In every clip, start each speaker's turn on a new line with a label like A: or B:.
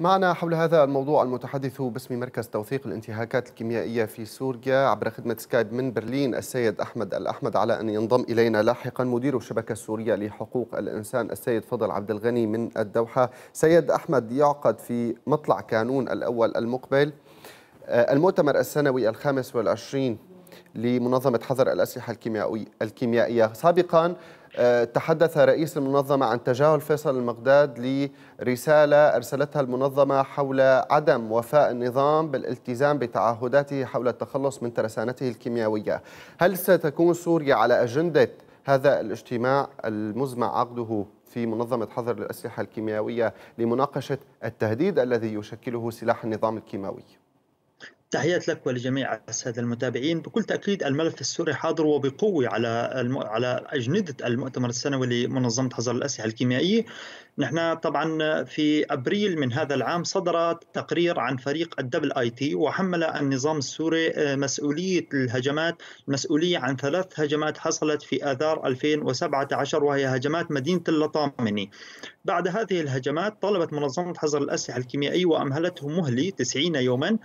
A: معنا حول هذا الموضوع المتحدث باسم مركز توثيق الانتهاكات الكيميائية في سوريا عبر خدمة سكايب من برلين السيد أحمد الأحمد على أن ينضم إلينا لاحقا مدير الشبكة السورية لحقوق الإنسان السيد فضل عبد الغني من الدوحة سيد أحمد يعقد في مطلع كانون الأول المقبل آه، المؤتمر السنوي الخامس والعشرين لمنظمة حظر الأسلحة الكيميائية سابقا آه، تحدث رئيس المنظمة عن تجاهل فيصل المقداد لرسالة أرسلتها المنظمة حول عدم وفاء النظام بالالتزام بتعهداته حول التخلص من ترسانته الكيميائية هل ستكون سوريا على أجندة هذا الاجتماع المزمع عقده في منظمة حظر الأسلحة الكيميائية لمناقشة
B: التهديد الذي يشكله سلاح النظام الكيماوي تحيات لك ولجميع السادة المتابعين بكل تأكيد الملف السوري حاضر وبقوة على الم... على أجندة المؤتمر السنوي لمنظمة حظر الأسلحة الكيميائية نحن طبعا في ابريل من هذا العام صدر تقرير عن فريق الدبل اي تي وحمل النظام السوري آه، مسؤوليه الهجمات المسؤوليه عن ثلاث هجمات حصلت في اذار 2017 وهي هجمات مدينه اللطامني. بعد هذه الهجمات طلبت منظمه حظر الاسلحه الكيميائيه وامهلته مهله 90 يوما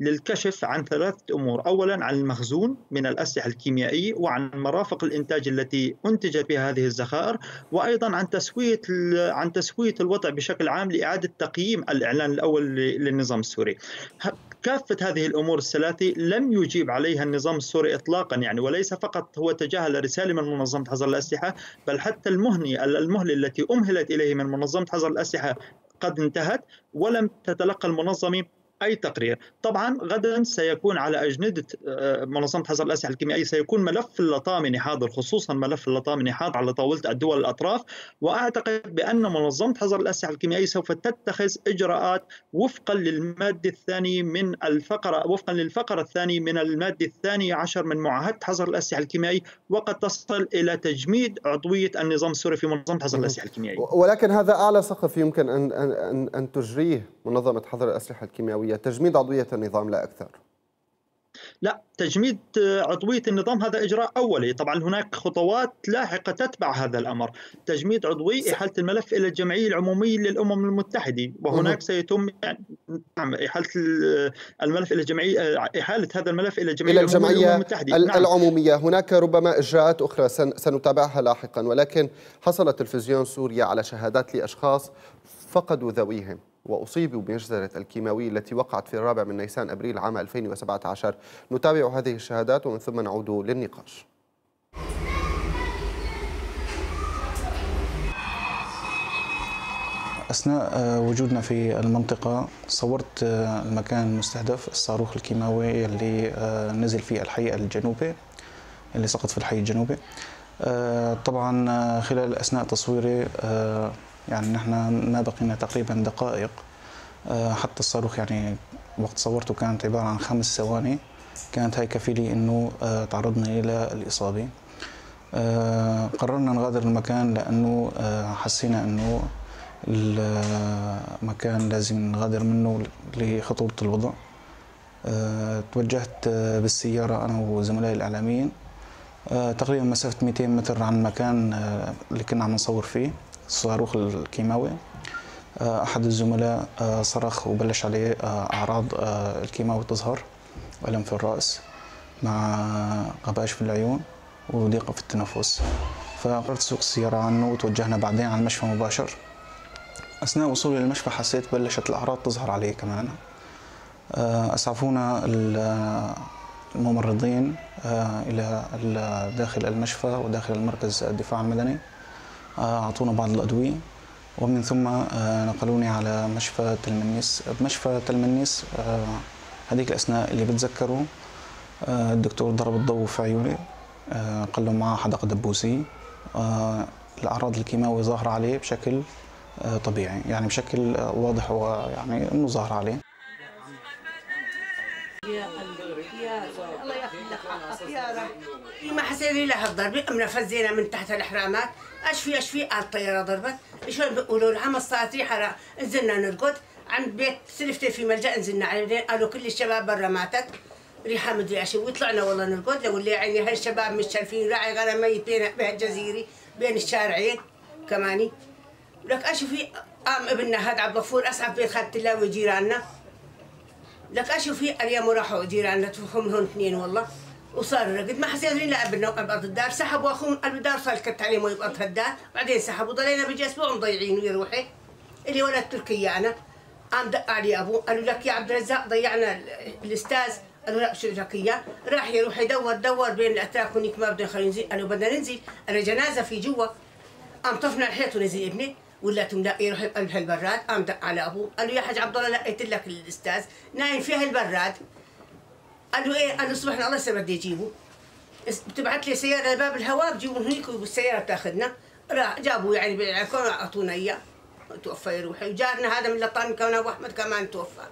B: للكشف عن ثلاثه امور، اولا عن المخزون من الاسلحه الكيميائيه وعن مرافق الانتاج التي انتجت بها هذه الذخائر وايضا عن تسويه عن تسويه الوضع بشكل عام لاعاده تقييم الاعلان الاول للنظام السوري كافة هذه الأمور الثلاثة لم يجيب عليها النظام السوري إطلاقا يعني وليس فقط هو تجاهل رسالة من منظمة حظر الأسلحة بل حتى المهني المهلة التي أمهلت إليه من منظمة حظر الأسلحة قد انتهت ولم تتلقى المنظمة اي تقرير طبعا غدا سيكون على اجنده آه، منظمه حظر الاسلحه الكيميائيه سيكون ملف اللطامنه حاضر خصوصا ملف اللطامنه حاضر على طاوله الدول الاطراف واعتقد بان منظمه حظر الاسلحه الكيميائيه سوف تتخذ اجراءات وفقا للماده الثانيه من الفقره وفقا للفقره الثانيه من الماده الثانيه عشر من معاهده حظر الاسلحه الكيميائيه وقد تصل الى تجميد عضويه النظام السوري في منظمه حظر الاسلحه الكيميائيه
A: ولكن هذا اعلى سقف يمكن ان ان ان, أن تجريه منظمه حظر الاسلحه الكيميائيه العضوية تجميد عضوية النظام لا أكثر
B: لا تجميد آه، عضوية النظام هذا إجراء أولي طبعا هناك خطوات لاحقة تتبع هذا الأمر تجميد عضوي إحالة الملف إلى الجمعية العمومية للأمم المتحدة وهناك سيتم نعم إحالة الملف إلى الجمعية آه، إحالة هذا الملف إلى الجمعية, إلى الجمعية العمومية المتحدة نعم.
A: العمومية هناك ربما إجراءات أخرى سنتابعها لاحقا ولكن حصل تلفزيون سوريا على شهادات لأشخاص فقدوا ذويهم وأصيبوا بمجزرة الكيماوي التي وقعت في الرابع من نيسان أبريل عام 2017 نتابع هذه الشهادات ومن ثم نعود للنقاش
C: أثناء آه، وجودنا في المنطقة صورت آه، المكان المستهدف الصاروخ الكيماوي اللي آه، نزل في الحي الجنوبي اللي سقط في الحي الجنوبي طبعا خلال أثناء تصويري يعني نحن ما بقينا تقريبا دقائق آه، حتى الصاروخ يعني وقت صورته كانت عبارة عن خمس ثواني كانت هاي كفيلة أنه آه، تعرضنا إلى الإصابة آه، قررنا نغادر المكان لأنه حسينا أنه المكان لازم نغادر منه لخطورة الوضع توجهت بالسيارة أنا وزملائي الإعلاميين تقريبا مسافة 200 متر عن المكان اللي كنا عم نصور فيه الصاروخ الكيماوي آه، أحد الزملاء آه، صرخ وبلش عليه آه، أعراض الكيماوي تظهر ألم في الرأس مع غباش في العيون وضيقة في التنفس فقررت سوق السيارة عنه وتوجهنا بعدين على المشفى مباشر أثناء وصولي للمشفى حسيت بلشت الأعراض تظهر علي كمان أسعفونا الممرضين إلى داخل المشفى وداخل المركز الدفاع المدني اعطونا بعض الادويه ومن ثم آه، نقلوني على مشفى تلمنيس بمشفى تلمنيس آه، هذيك الاثناء اللي بتذكره آه، الدكتور ضرب الضوء في عيوني قال له معاه حدقه دبوسي الاعراض الكيماوي ظاهره عليه بشكل طبيعي يعني بشكل واضح ويعني انه ظاهر عليه
D: يا الله يا الله ياخذ لك حقك يا رب ما حسينا لها الضرب قمنا فزينا من تحت الاحرامات اشفي اشفي الطياره ضربت شلون بيقولوا لها ما صارت ريحه نزلنا نرقد عند بيت سلفتي في ملجا نزلنا عليه قالوا كل الشباب برا ماتت ريحه مدري عشان وطلعنا والله نرقد لو اللي يعني هالشباب مش شايفين راعي غير ميت بين الجزيري بين الشارعين كماني لك اشوفي قام ابننا هذا عبد الغفور اسعد بيت خالة الله وجيراننا لك اشوفي اليوم راحوا جيراننا تفهم اثنين والله وصار رقد ما حسين لا لعب بالنوع بارض الدار سحبوا اخوهم قلب الدار صار كت عليه مي بارض الدار بعدين سحبوا ضلينا بيجي اسبوع مضيعين ويا روحي اللي ولد تركيا انا قام دق علي ابوه قالوا لك يا عبد الرزاق ضيعنا الاستاذ قالوا لا شو لك اياه راح يروح يدور دور بين الاتراك هنيك ما بده يخلي ينزل قالوا بدنا ننزل انا جنازه في جوا قام طفنا الحيط ونزل ابني تم لاقي يروح بقلب هالبراد قام دق على ابوه قال له يا حاج عبد الله لقيت لك الاستاذ نايم في هالبراد قالوا ايه قالوا سبحان الله لسه بدي يجيبوا بتبعت لي سياره لباب الهواء بجيبوا هنيك والسياره بتاخذنا راح جابوا يعني بالعكون اعطونا اياه توفى يروحي وجارنا هذا من لطان كان ابو احمد كمان توفى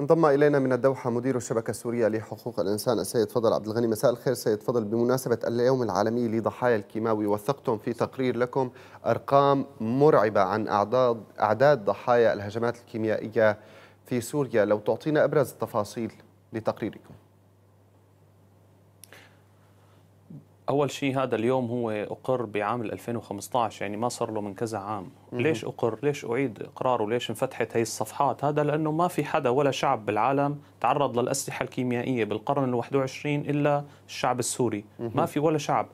A: انضم الينا من الدوحه مدير الشبكه السوريه لحقوق الانسان السيد فضل عبد الغني مساء الخير سيد فضل بمناسبه اليوم العالمي لضحايا الكيماوي وثقتم في تقرير لكم ارقام مرعبه عن اعداد اعداد ضحايا الهجمات الكيميائيه في سوريا لو تعطينا ابرز التفاصيل لتقريركم
E: اول شيء هذا اليوم هو اقر بعام 2015 يعني ما صار له من كذا عام مم. ليش اقر ليش اعيد اقراره ليش انفتحت هي الصفحات هذا لانه ما في حدا ولا شعب بالعالم تعرض للاسلحه الكيميائيه بالقرن ال21 الا الشعب السوري مم. ما في ولا شعب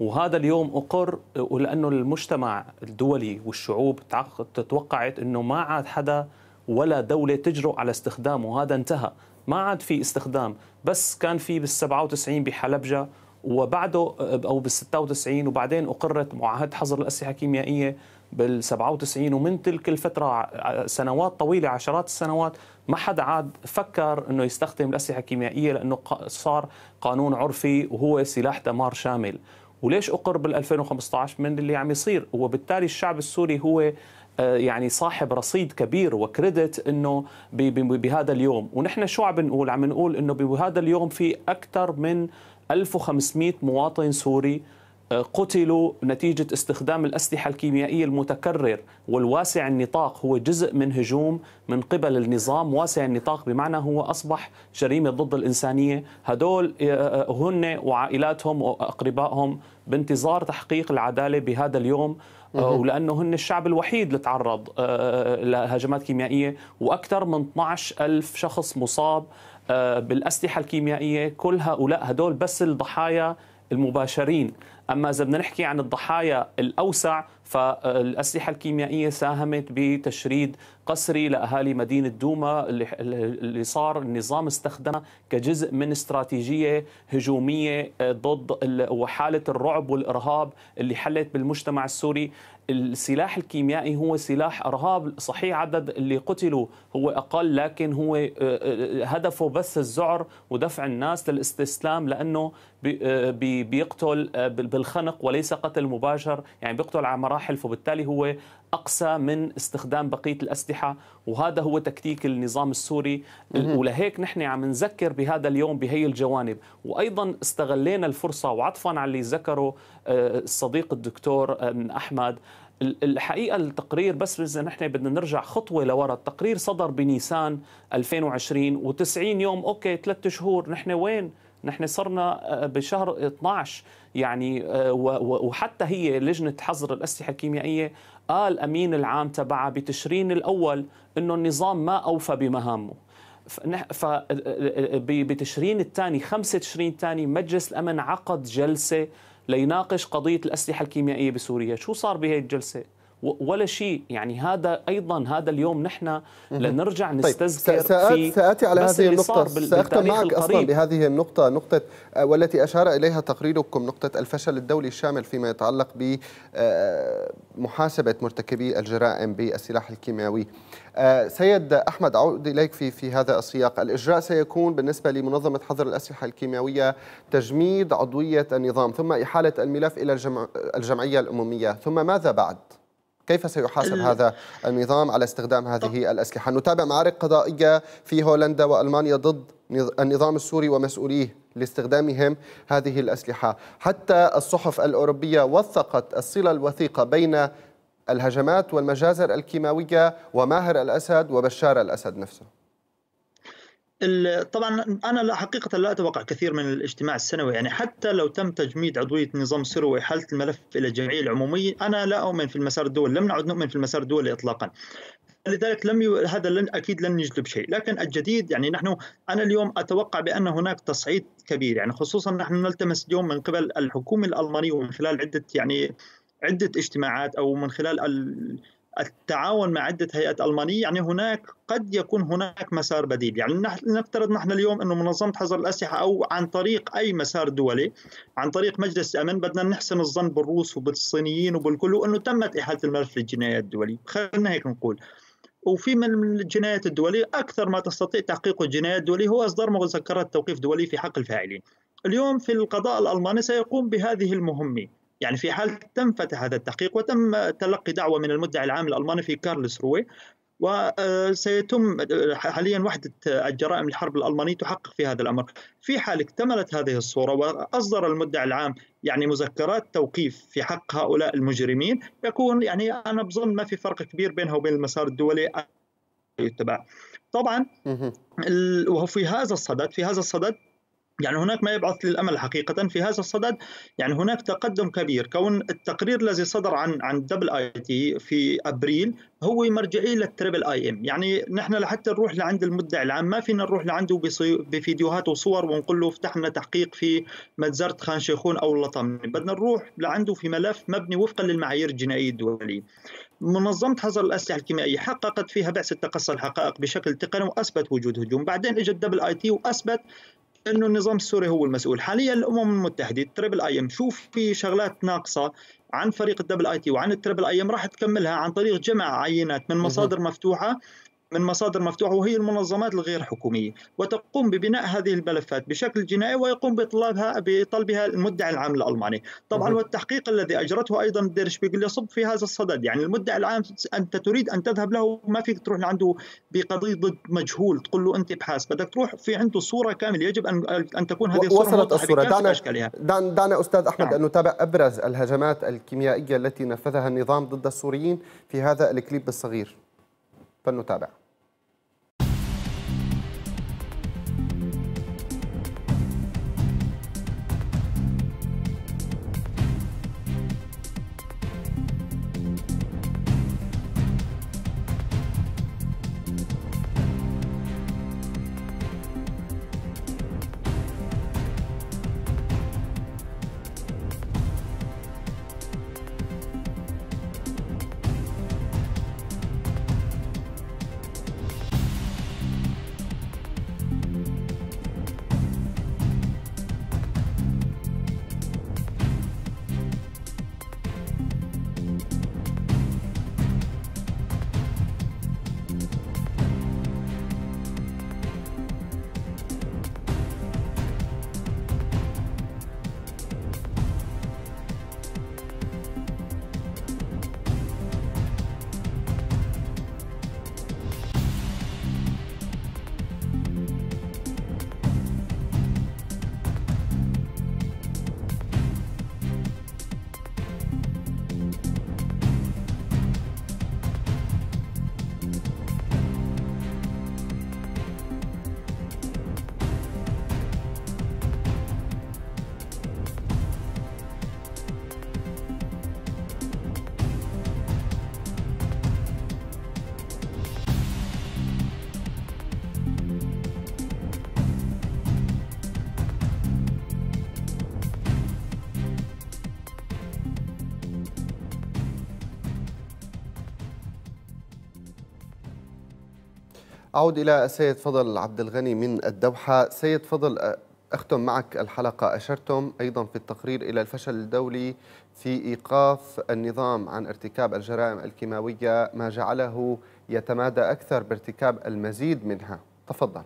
E: وهذا اليوم اقر ولانه المجتمع الدولي والشعوب توقعت انه ما عاد حدا ولا دوله تجرؤ على استخدامه هذا انتهى ما عاد في استخدام بس كان في بال97 بحلبجه وبعده او بال 96 وبعدين اقرت معاهده حظر الاسلحه الكيميائيه بال 97 ومن تلك الفتره سنوات طويله عشرات السنوات ما حدا عاد فكر انه يستخدم الاسلحه الكيميائيه لانه صار قانون عرفي وهو سلاح دمار شامل وليش اقر بال 2015 من اللي عم يصير وبالتالي الشعب السوري هو آه، يعني صاحب رصيد كبير وكريدت انه بهذا اليوم ونحن شو عم نقول عم نقول انه بهذا اليوم في اكثر من 1500 مواطن سوري آه، قتلوا نتيجة استخدام الأسلحة الكيميائية المتكرر والواسع النطاق هو جزء من هجوم من قبل النظام واسع النطاق بمعنى هو أصبح جريمة ضد الإنسانية هدول آه، آه، هن وعائلاتهم وأقربائهم بانتظار تحقيق العدالة بهذا اليوم ولانه هن الشعب الوحيد اللي تعرض لهجمات كيميائيه واكثر من 12 ألف شخص مصاب آه، بالاسلحه الكيميائيه كل هؤلاء هدول بس الضحايا المباشرين اما اذا بدنا نحكي عن الضحايا الاوسع فالأسلحة الكيميائية ساهمت بتشريد قسري لأهالي مدينة دوما اللي صار النظام استخدمه كجزء من استراتيجية هجومية ضد وحالة الرعب والإرهاب اللي حلت بالمجتمع السوري السلاح الكيميائي هو سلاح ارهاب صحيح عدد اللي قتلوا هو اقل لكن هو آه، آه، هدفه بس الذعر ودفع الناس للاستسلام لانه آه، بيقتل بالخنق وليس قتل مباشر يعني بيقتل عمران المراحل فبالتالي هو اقسى من استخدام بقيه الاسلحه وهذا هو تكتيك النظام السوري ولهيك نحن عم نذكر بهذا اليوم بهي الجوانب وايضا استغلينا الفرصه وعطفا على اللي ذكره آه، الصديق الدكتور آه، احمد الحقيقة التقرير بس إذا نحن بدنا نرجع خطوة لورا التقرير صدر بنيسان 2020 و90 يوم أوكي ثلاث شهور نحن وين نحن صرنا آه، بشهر 12 يعني آه، وحتى هي لجنة حظر الأسلحة الكيميائية قال أمين العام تبعها بتشرين الأول أنه النظام ما أوفى بمهامه ف آه، بتشرين الثاني 5 تشرين الثاني مجلس الامن عقد جلسه ليناقش قضيه الاسلحه الكيميائيه بسوريا، شو صار بهي الجلسه؟ ولا شيء يعني هذا ايضا هذا اليوم نحن لنرجع طيب، نستذكر طيب سأت ساتي على هذه النقطه ساختم معك القريب. اصلا
A: بهذه النقطه نقطه آه، والتي اشار اليها تقريركم نقطه الفشل الدولي الشامل فيما يتعلق بمحاسبه آه، مرتكبي الجرائم بالسلاح الكيماوي آه، سيد احمد اعود اليك في في هذا السياق الاجراء سيكون بالنسبه لمنظمه حظر الاسلحه الكيماويه تجميد عضويه النظام ثم احاله الملف الى الجمعيه الامميه ثم ماذا بعد كيف سيحاسب هذا النظام على استخدام هذه الأسلحة نتابع معارك قضائية في هولندا وألمانيا ضد النظام السوري ومسؤوليه لاستخدامهم هذه الأسلحة حتى الصحف الأوروبية وثقت الصلة الوثيقة بين الهجمات والمجازر الكيماوية وماهر الأسد وبشار الأسد نفسه
B: طبعا انا لا حقيقه لا اتوقع كثير من الاجتماع السنوي يعني حتى لو تم تجميد عضويه نظام سرو واحاله الملف الى الجمعيه العموميه انا لا اؤمن في المسار الدولي لم نعد نؤمن في المسار الدولي اطلاقا لذلك لم ي... هذا لن اكيد لن يجلب شيء، لكن الجديد يعني نحن انا اليوم اتوقع بان هناك تصعيد كبير يعني خصوصا نحن نلتمس اليوم من قبل الحكومه الالمانيه ومن خلال عده يعني عده اجتماعات او من خلال ال... التعاون مع عدة هيئات ألمانية يعني هناك قد يكون هناك مسار بديل يعني نفترض نحن اليوم أنه منظمة حظر الأسلحة أو عن طريق أي مسار دولي عن طريق مجلس الأمن بدنا نحسن الظن بالروس وبالصينيين وبالكل وأنه تمت إحالة الملف للجنايات الدولي خلينا هيك نقول وفي من الجنايات الدولية أكثر ما تستطيع تحقيقه الجنايات الدولية هو إصدار مذكرات توقيف دولي في حق الفاعلين اليوم في القضاء الألماني سيقوم بهذه المهمة يعني في حال تم فتح هذا التحقيق وتم تلقي دعوة من المدعي العام الألماني في كارلس روي وسيتم آه، آه، حاليا وحدة الجرائم الحرب الألمانية تحقق في هذا الأمر في حال اكتملت هذه الصورة وأصدر المدعي العام يعني مذكرات توقيف في حق هؤلاء المجرمين يكون يعني أنا بظن ما في فرق كبير بينها وبين المسار الدولي يتبع طبعا وفي هذا الصدد في هذا الصدد يعني هناك ما يبعث للامل حقيقه في هذا الصدد يعني هناك تقدم كبير كون التقرير الذي صدر عن عن دبل اي تي في ابريل هو مرجعي للتربل اي ام يعني نحن لحتى نروح لعند المدعي العام ما فينا نروح لعنده بفيديوهات وصور ونقول له فتحنا تحقيق في مجزرة خان شيخون او لطمنه بدنا نروح لعنده في ملف مبني وفقا للمعايير الجنائيه الدوليه منظمة حظر الأسلحة الكيميائية حققت فيها بعثة تقصي الحقائق بشكل تقني وأثبت وجود هجوم بعدين إجا الدبل آي تي وأثبت انه النظام السوري هو المسؤول حاليا الامم المتحده تريبل اي ام شوف في شغلات ناقصه عن فريق الدبل اي تي وعن التريبل اي ام راح تكملها عن طريق جمع عينات من مصادر مفتوحه من مصادر مفتوحة وهي المنظمات الغير حكومية وتقوم ببناء هذه الملفات بشكل جنائي ويقوم بطلبها بطلبها المدعي العام الألماني طبعا والتحقيق الذي أجرته أيضا دير شبيغل يصب في هذا الصدد يعني المدعي العام أنت تريد أن تذهب له ما فيك تروح لعنده بقضية ضد مجهول تقول له أنت ابحاث بدك تروح في عنده صورة كاملة يجب أن أن تكون هذه الصورة وصلت الصورة دعنا,
A: دعنا دعنا أستاذ أحمد نعم. أن نتابع أبرز الهجمات الكيميائية التي نفذها النظام ضد السوريين في هذا الكليب الصغير فلنتابع أعود إلى السيد فضل عبد الغني من الدوحة سيد فضل أختم معك الحلقة أشرتم أيضا في التقرير إلى الفشل الدولي في إيقاف النظام عن ارتكاب الجرائم الكيماوية ما جعله يتمادى أكثر بارتكاب المزيد منها تفضل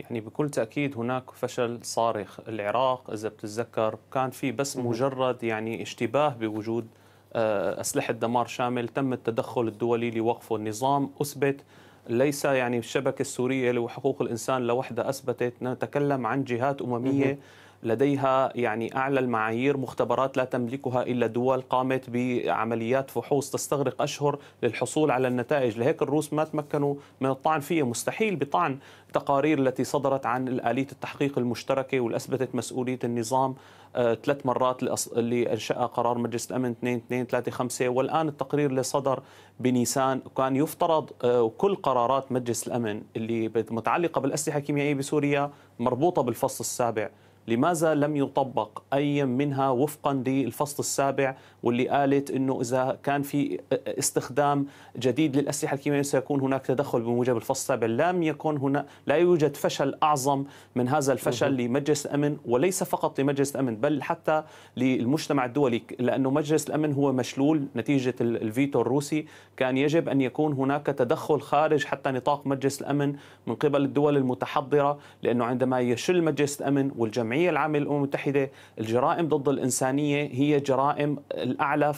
E: يعني بكل تأكيد هناك فشل صارخ العراق إذا بتتذكر كان في بس مجرد يعني اشتباه بوجود آه، أسلحة دمار شامل تم التدخل الدولي لوقفه النظام أثبت ليس يعني الشبكة السورية لحقوق الإنسان لوحدها أثبتت نتكلم عن جهات أممية لديها يعني أعلى المعايير مختبرات لا تملكها إلا دول قامت بعمليات فحوص تستغرق أشهر للحصول على النتائج لهيك الروس ما تمكنوا من الطعن فيها مستحيل بطعن تقارير التي صدرت عن آلية التحقيق المشتركة والأثبتت مسؤولية النظام آه، ثلاث مرات اللي انشأ قرار مجلس الأمن 2235 والآن التقرير اللي صدر بنيسان وكان يفترض وكل آه، قرارات مجلس الأمن اللي متعلقة بالأسلحة الكيميائية بسوريا مربوطة بالفصل السابع لماذا لم يطبق أي منها وفقا للفصل السابع واللي قالت أنه إذا كان في استخدام جديد للأسلحة الكيميائية سيكون هناك تدخل بموجب الفصل السابع لم يكن هنا لا يوجد فشل أعظم من هذا الفشل لمجلس الأمن وليس فقط لمجلس الأمن بل حتى للمجتمع الدولي لأنه مجلس الأمن هو مشلول نتيجة الفيتو الروسي كان يجب أن يكون هناك تدخل خارج حتى نطاق مجلس الأمن من قبل الدول المتحضرة لأنه عندما يشل مجلس الأمن والجمعية الجمعيه العامه للامم المتحده الجرائم ضد الانسانيه هي جرائم الاعلى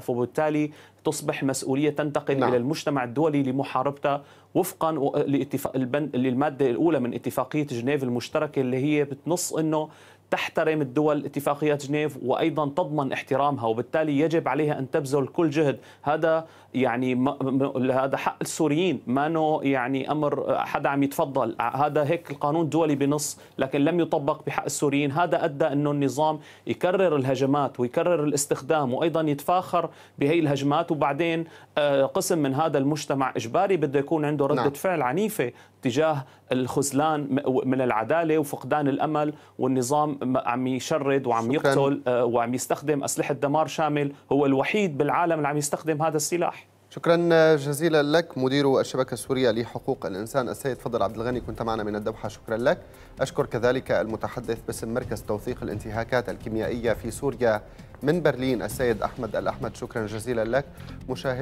E: فبالتالي تصبح مسؤوليه تنتقل نعم. الى المجتمع الدولي لمحاربتها وفقا لاتفاق للماده الاولى من اتفاقيه جنيف المشتركه اللي هي بتنص انه تحترم الدول اتفاقيات جنيف وايضا تضمن احترامها وبالتالي يجب عليها ان تبذل كل جهد هذا يعني م... م... هذا حق السوريين ما نو يعني امر حدا عم يتفضل هذا هيك القانون الدولي بنص لكن لم يطبق بحق السوريين هذا ادى انه النظام يكرر الهجمات ويكرر الاستخدام وايضا يتفاخر بهي الهجمات وبعدين آه، قسم من هذا المجتمع اجباري بده يكون عنده رده نعم. فعل عنيفه تجاه الخذلان من العداله وفقدان الامل والنظام عم يشرد وعم
A: شكراً. يقتل آه، وعم يستخدم اسلحه دمار شامل هو الوحيد بالعالم اللي عم يستخدم هذا السلاح شكرا جزيلا لك مدير الشبكه السوريه لحقوق الانسان السيد فضل عبد الغني كنت معنا من الدوحه شكرا لك اشكر كذلك المتحدث باسم مركز توثيق الانتهاكات الكيميائيه في سوريا من برلين السيد احمد الاحمد شكرا جزيلا لك مشاهد